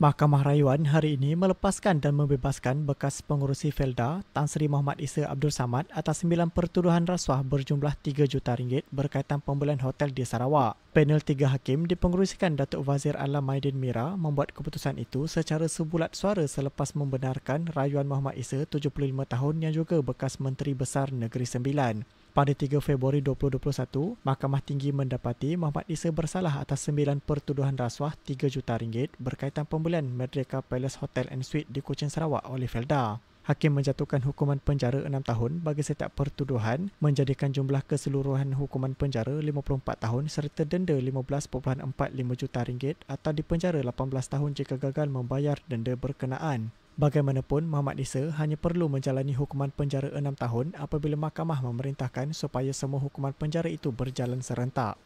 Mahkamah Rayuan hari ini melepaskan dan membebaskan bekas pengurusi Felda Tan Sri Muhammad Isa Abdul Samad atas sembilan pertuduhan rasuah berjumlah 3 juta ringgit berkaitan pembelian hotel di Sarawak. Panel tiga hakim dipengerusikan Datuk Wazir Alam Maidin Mira membuat keputusan itu secara sebulat suara selepas membenarkan rayuan Muhammad Isa 75 tahun yang juga bekas Menteri Besar Negeri Sembilan. Pada 3 Februari 2021, Mahkamah Tinggi mendapati Muhammad Isa bersalah atas sembilan pertuduhan rasuah RM3 juta ringgit berkaitan pembelian Merdeka Palace Hotel and Suite di Kuching Sarawak oleh Felda. Hakim menjatuhkan hukuman penjara 6 tahun bagi setiap pertuduhan menjadikan jumlah keseluruhan hukuman penjara 54 tahun serta denda 15.45 juta ringgit atau dipenjara 18 tahun jika gagal membayar denda berkenaan. Bagaimanapun, Muhammad Isa hanya perlu menjalani hukuman penjara 6 tahun apabila mahkamah memerintahkan supaya semua hukuman penjara itu berjalan serentak.